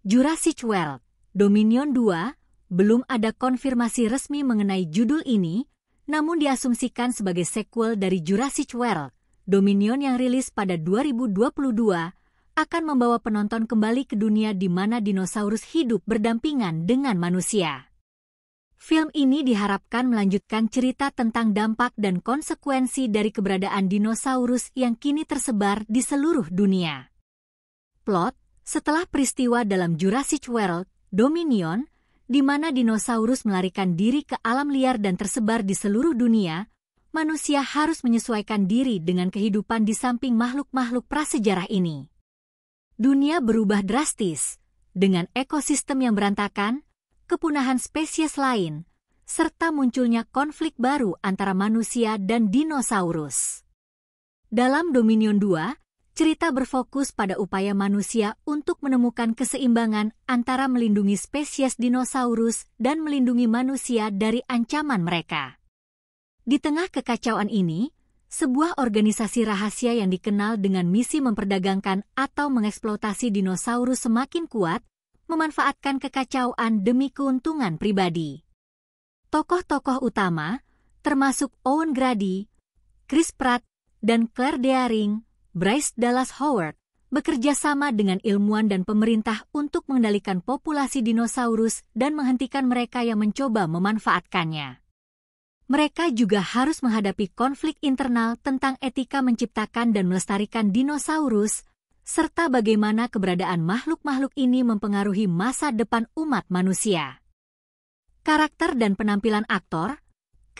Jurassic World Dominion 2 belum ada konfirmasi resmi mengenai judul ini, namun diasumsikan sebagai sequel dari Jurassic World Dominion yang rilis pada 2022 akan membawa penonton kembali ke dunia di mana dinosaurus hidup berdampingan dengan manusia. Film ini diharapkan melanjutkan cerita tentang dampak dan konsekuensi dari keberadaan dinosaurus yang kini tersebar di seluruh dunia. Plot setelah peristiwa dalam Jurassic World, Dominion, di mana dinosaurus melarikan diri ke alam liar dan tersebar di seluruh dunia, manusia harus menyesuaikan diri dengan kehidupan di samping makhluk-makhluk prasejarah ini. Dunia berubah drastis, dengan ekosistem yang berantakan, kepunahan spesies lain, serta munculnya konflik baru antara manusia dan dinosaurus. Dalam Dominion 2, cerita berfokus pada upaya manusia untuk menemukan keseimbangan antara melindungi spesies dinosaurus dan melindungi manusia dari ancaman mereka. Di tengah kekacauan ini, sebuah organisasi rahasia yang dikenal dengan misi memperdagangkan atau mengeksploitasi dinosaurus semakin kuat, memanfaatkan kekacauan demi keuntungan pribadi. Tokoh-tokoh utama, termasuk Owen Grady, Chris Pratt, dan Claire Dearing, Bryce Dallas Howard bekerja sama dengan ilmuwan dan pemerintah untuk mengendalikan populasi dinosaurus dan menghentikan mereka yang mencoba memanfaatkannya. Mereka juga harus menghadapi konflik internal tentang etika menciptakan dan melestarikan dinosaurus, serta bagaimana keberadaan makhluk-makhluk ini mempengaruhi masa depan umat manusia. Karakter dan penampilan aktor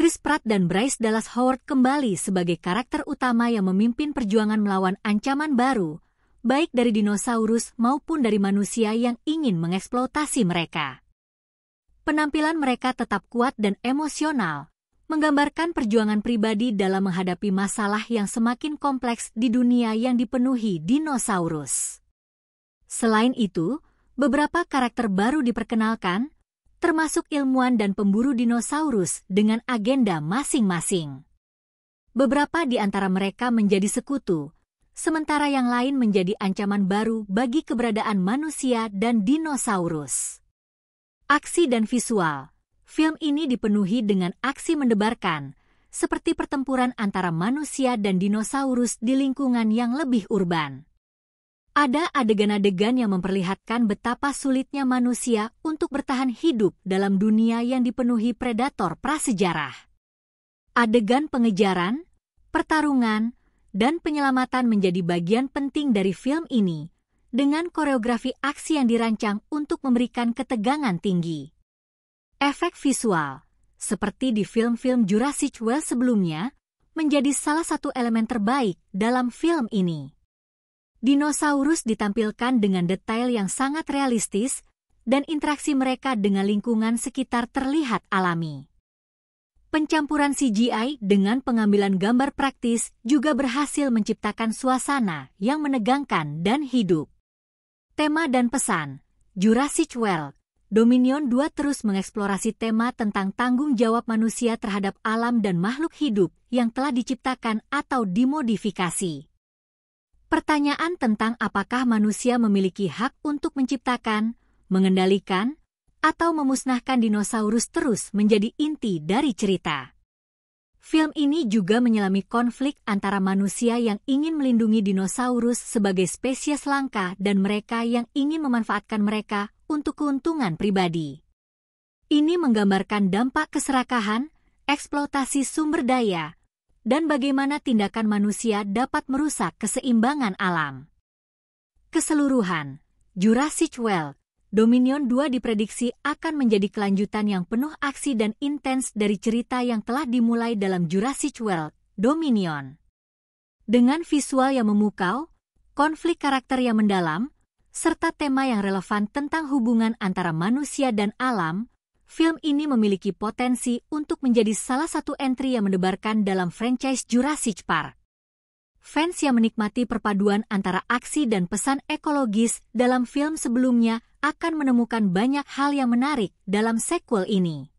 Chris Pratt dan Bryce Dallas Howard kembali sebagai karakter utama yang memimpin perjuangan melawan ancaman baru, baik dari dinosaurus maupun dari manusia yang ingin mengeksploitasi mereka. Penampilan mereka tetap kuat dan emosional, menggambarkan perjuangan pribadi dalam menghadapi masalah yang semakin kompleks di dunia yang dipenuhi dinosaurus. Selain itu, beberapa karakter baru diperkenalkan, termasuk ilmuwan dan pemburu dinosaurus dengan agenda masing-masing. Beberapa di antara mereka menjadi sekutu, sementara yang lain menjadi ancaman baru bagi keberadaan manusia dan dinosaurus. Aksi dan visual Film ini dipenuhi dengan aksi mendebarkan, seperti pertempuran antara manusia dan dinosaurus di lingkungan yang lebih urban. Ada adegan-adegan yang memperlihatkan betapa sulitnya manusia untuk bertahan hidup dalam dunia yang dipenuhi predator prasejarah. Adegan pengejaran, pertarungan, dan penyelamatan menjadi bagian penting dari film ini, dengan koreografi aksi yang dirancang untuk memberikan ketegangan tinggi. Efek visual, seperti di film-film Jurassic World sebelumnya, menjadi salah satu elemen terbaik dalam film ini dinosaurus ditampilkan dengan detail yang sangat realistis dan interaksi mereka dengan lingkungan sekitar terlihat alami. Pencampuran CGI dengan pengambilan gambar praktis juga berhasil menciptakan suasana yang menegangkan dan hidup. Tema dan pesan Jurassic World Dominion 2 terus mengeksplorasi tema tentang tanggung jawab manusia terhadap alam dan makhluk hidup yang telah diciptakan atau dimodifikasi. Pertanyaan tentang apakah manusia memiliki hak untuk menciptakan, mengendalikan, atau memusnahkan dinosaurus terus menjadi inti dari cerita. Film ini juga menyelami konflik antara manusia yang ingin melindungi dinosaurus sebagai spesies langka dan mereka yang ingin memanfaatkan mereka untuk keuntungan pribadi. Ini menggambarkan dampak keserakahan, eksploitasi sumber daya, dan bagaimana tindakan manusia dapat merusak keseimbangan alam. Keseluruhan, Jurassic World, Dominion 2 diprediksi akan menjadi kelanjutan yang penuh aksi dan intens dari cerita yang telah dimulai dalam Jurassic World, Dominion. Dengan visual yang memukau, konflik karakter yang mendalam, serta tema yang relevan tentang hubungan antara manusia dan alam, film ini memiliki potensi untuk menjadi salah satu entry yang mendebarkan dalam franchise Jurassic Park. Fans yang menikmati perpaduan antara aksi dan pesan ekologis dalam film sebelumnya akan menemukan banyak hal yang menarik dalam sequel ini.